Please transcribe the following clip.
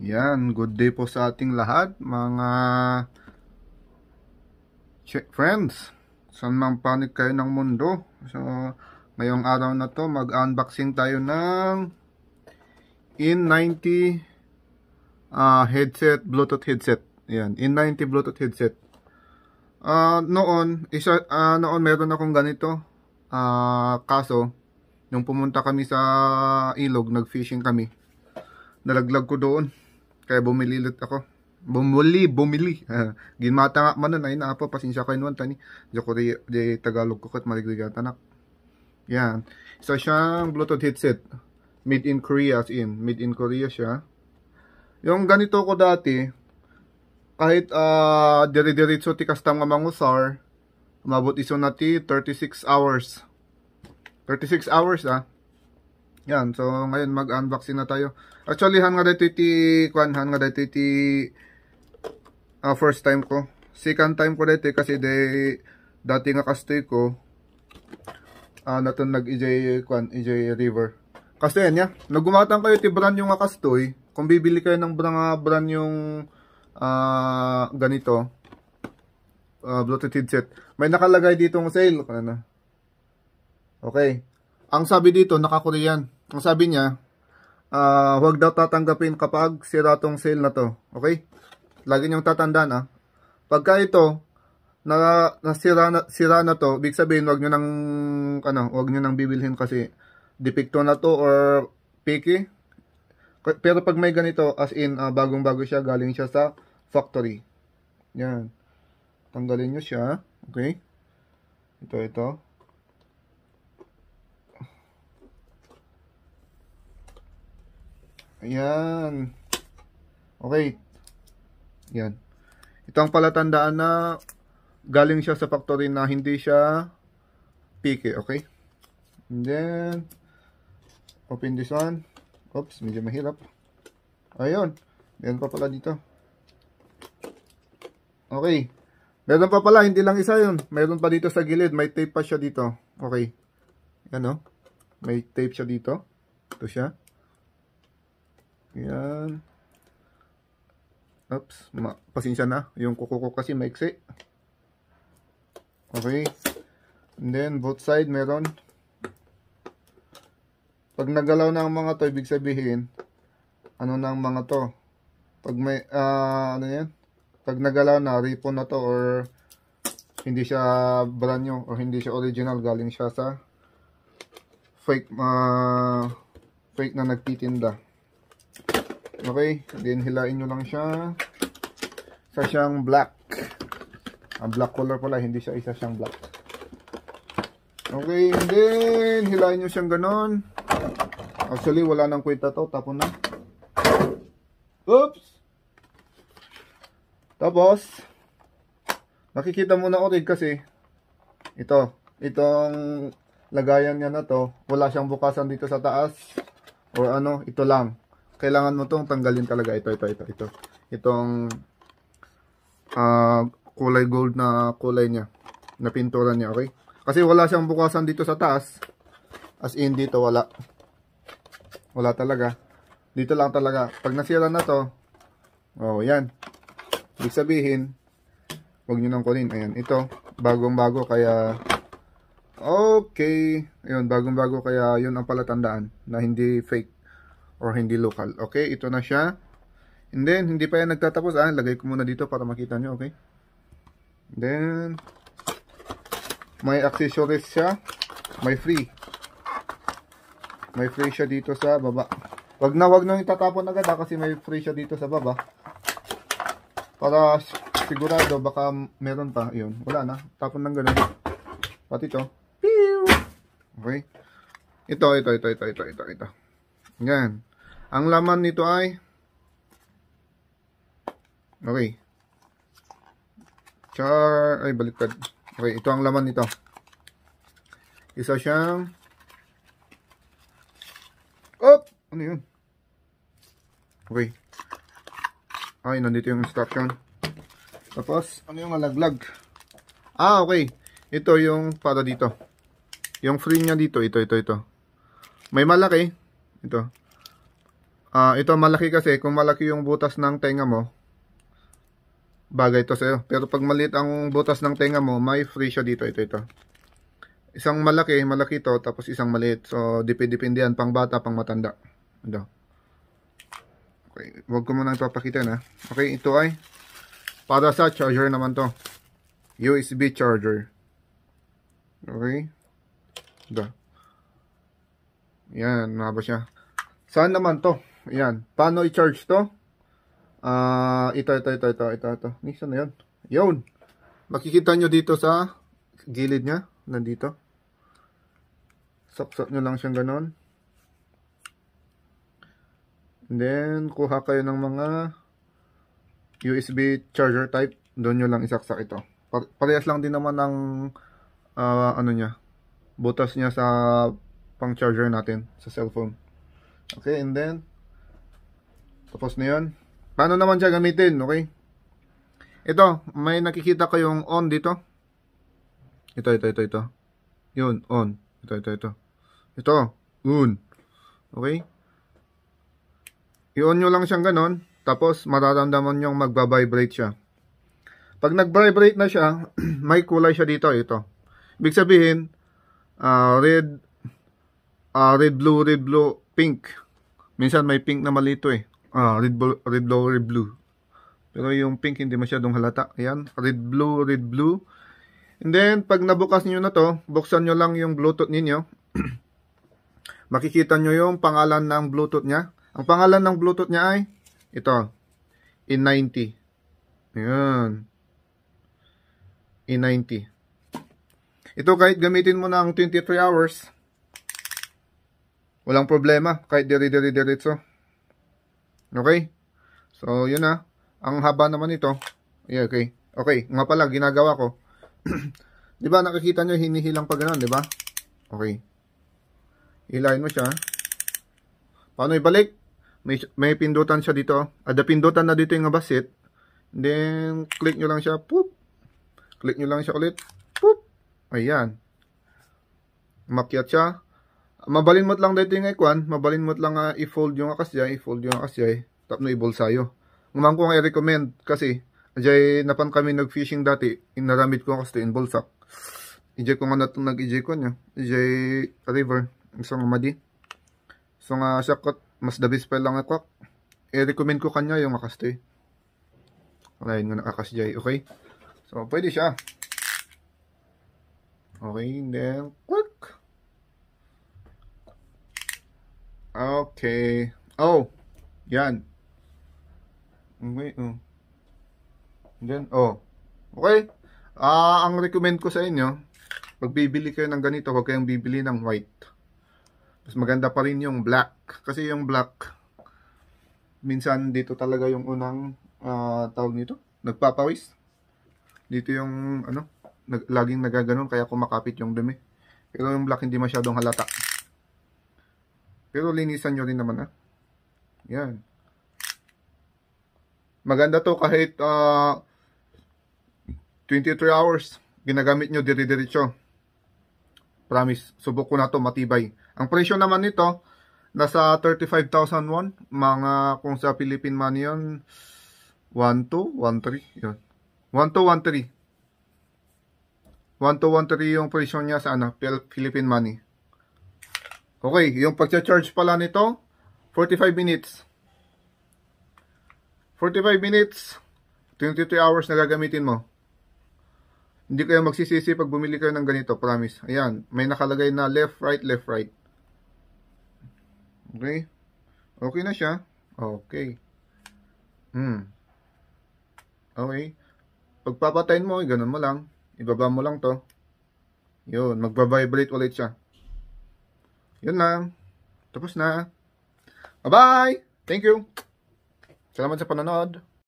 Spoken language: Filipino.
Yan, good day po sa ating lahat mga friends. Saan mang panik kayo ng mundo. So, ngayong araw na to mag-unboxing tayo ng in90 uh, ah, headset, bluetooth headset. Yan, in90 bluetooth headset. Uh, noon, isa, uh, noon meron akong ganito. Uh, kaso, nung pumunta kami sa ilog, nag-fishing kami. Nalaglag ko doon. Kaya bumililot ako. Bumuli, bumili. Ginmata nga man nun. Ayun na po, pasensya kayo nun. Tani. Diyo ko di Tagalog ko kat maligrigan tanak. Yan. Isa siyang Bluetooth headset. Made in Korea as in. Made in Korea siya. Yung ganito ko dati, kahit uh, dire-diretso ti custom nga mangusar, umabot iso nati 36 hours. 36 hours ah. Yan, so ngayon mag-unboxing na tayo. Actually, han nga dito iti, kwan, han nga dito iti, uh, ah, first time ko. Second time ko dito kasi de, dati nga kastoy ko, uh, ah, natin nag-EJ, kwan, EJ River. Kasi yan, ya, nagumatan kayo iti brand yung nga kastoy, kung bibili kayo ng brand, ah, brand yung uh, ganito, uh, Bluetooth headset, may nakalagay dito ng sale. Ano na? Okay. Ang sabi dito, naka-Korean. Ang sabi niya, uh, huwag daw tatanggapin kapag sira tong sale na to. Okay? Lagi niyong tatandaan ah. Pagka ito, na, nasira sira, na, sira na to, big sabihin, huwag niyo nang, ano, huwag niyo nang bibilhin kasi depekto na to or picky. Pero pag may ganito, as in, uh, bagong-bago siya, galing siya sa factory. Yan. Tanggalin niyo siya. Okay? Ito, ito. Ayan. Okay. Yan. Ito ang palatandaan na galing siya sa factory na hindi siya pike. Okay? And then, open this one. Oops, medyo mahirap. Ayun. Meron pa pala dito. Okay. Meron pa pala, hindi lang isa yun. Meron pa dito sa gilid. May tape pa siya dito. Okay. Ano? May tape siya dito. Ito siya. Yan. Oops. Ma pasensya na. Yung kuko kasi maiksi. Okay. And then, both side meron. Pag nagalaw na ang mga to, ibig sabihin, ano na ang mga to? Pag may, uh, ano yan? Pag nagalaw na, ripon na to or hindi siya brand new or hindi siya original. Galing siya sa fake, uh, fake na nagtitinda. Okay, then hilain nyo lang siya sa siyang black. Ang black color pala, hindi siya isa siyang black. Okay, and then hilain nyo siyang ganon. Actually, wala nang kwenta to. Tapon na. Oops! Tapos, Nakikita mo na ulit kasi ito, itong lagayan niya na to, wala siyang bukasan dito sa taas or ano, ito lang kailangan mo tong tanggalin talaga ito, ito, ito, ito. Itong uh, kulay gold na kulay niya, na pintura niya, okay? Kasi wala siyang bukasan dito sa taas. As in, dito wala. Wala talaga. Dito lang talaga. Pag nasira na to, oh, yan. Ibig sabihin, huwag nyo nang kunin. Ayan, ito. Bagong-bago, kaya Okay. Ayun, bagong-bago kaya yun ang palatandaan na hindi fake or hindi local. Okay, ito na siya. And then, hindi pa yan nagtatapos ah. Lagay ko muna dito para makita nyo, okay? Then, may accessories siya. May free. May free siya dito sa baba. Wag na wag nang itatapon agad ha, ah, kasi may free siya dito sa baba. Para sigurado baka meron pa. Yun, wala na. Tapon ng ganun. Pati ito. Pew! Okay. Ito, ito, ito, ito, ito, ito, ito. Yan. Ang laman nito ay Okay. Char, ay baliktad. Okay, ito ang laman nito. Isa siyang Oh, ano 'yun? Okay. Ay, nandito yung instruction. Tapos, ano yung alaglag? Ah, okay. Ito yung para dito. Yung free niya dito, ito, ito, ito. May malaki. Ito. Uh, ito malaki kasi, kung malaki yung butas ng tenga mo, bagay to sa'yo. Pero pag maliit ang butas ng tenga mo, may free siya dito, ito, ito. Isang malaki, malaki to, tapos isang maliit. So, dipindipindi yan, pang bata, pang matanda. Ito. Okay, wag ko muna ipapakita na. Okay, ito ay para sa charger naman to. USB charger. Okay. Ito. Yan, mahaba siya. Saan naman to? Ayan. Paano i-charge to? Ah, uh, ito, ito, ito, ito, ito, ito. Nisa na yun. Yun. Makikita nyo dito sa gilid niya. Nandito. Sapsap nyo lang siyang ganon. then, kuha kayo ng mga USB charger type. Doon nyo lang isaksak ito. Parehas lang din naman ng uh, ah, ano niya. Butas niya sa pang charger natin sa cellphone. Okay, and then tapos na yun. Paano naman siya gamitin, okay? Ito, may nakikita ko yung on dito. Ito, ito, ito, ito. Yun, on. Ito, ito, ito. Ito, on. Okay? I-on nyo lang siyang ganon. Tapos, mararamdaman nyong magbabibrate siya. Pag nag-vibrate na siya, may kulay siya dito, ito. Ibig sabihin, uh, red, uh, red, blue, red, blue, pink. Minsan may pink na malito eh ah, red, red blue, red blue. Pero yung pink hindi masyadong halata. Ayan, red blue, red blue. And then, pag nabukas niyo na to, buksan niyo lang yung Bluetooth ninyo. Makikita niyo yung pangalan ng Bluetooth niya. Ang pangalan ng Bluetooth niya ay, ito, e 90 Ayan. e 90 Ito kahit gamitin mo ng 23 hours, walang problema. Kahit diri-diri-diritso. Okay? So, yun na. Ang haba naman ito. Yeah, okay. Okay, nga pala, ginagawa ko. di ba, nakikita nyo, hinihilang pa ganun, di ba? Okay. Hilahin mo siya. Paano ibalik? May, may pindutan siya dito. Ada ah, pindutan na dito yung abasit. Then, click nyo lang siya. Poop. Click nyo lang siya ulit. Poop. Ayan. Makyat siya mabalin mo't lang dito yung ikwan, mabalin mo't lang uh, i-fold yung akasya, i-fold yung akasyay, eh. tapno i-bolsayo. Ngumang ko nga i-recommend kasi, adyay eh, napan kami nag-fishing dati, inaramid ko kasi in bulsak. Ijay ko nga natong nag-ijay ko niya, ijay eh, river, so nga madi. So nga sakot, mas the best pa lang ako. I-recommend ko kanya yung akasya. Alayin nga nakakasyay, okay? So pwede siya. Okay, then, Okay. Oh! Yan. Wait, oh. Diyan, oh. Okay. Ah, uh, ang recommend ko sa inyo, pag bibili kayo ng ganito, huwag kayong bibili ng white. Mas maganda pa rin yung black. Kasi yung black, minsan dito talaga yung unang uh, tawag nito, nagpapawis. Dito yung, ano, nag, laging nagaganon, kaya kumakapit yung dumi. Pero yung black hindi masyadong halata. Pero linisan nyo rin naman ha. Ah. Yan. Maganda to kahit uh, ah, 23 hours. Ginagamit nyo diri-diretso. Promise. Subok ko na to matibay. Ang presyo naman nito, nasa 35,000 won. Mga kung sa Philippine money yun, 1,2, 1,3. Yun. 1,2, 1,3. 1,2, 1,3 yung presyo niya sa ano, Philippine money. Okay, yung pagcha-charge pala nito, 45 minutes. 45 minutes, 23 hours na gagamitin mo. Hindi kayo magsisisi pag bumili kayo ng ganito, promise. Ayan, may nakalagay na left, right, left, right. Okay? Okay na siya. Okay. Hmm. Okay. Pagpapatayin mo, eh, ganun mo lang. Ibaba mo lang to. Yun, magbabibrate ulit siya yun na. Tapos na. Bye-bye! Thank you! Salamat sa panonood.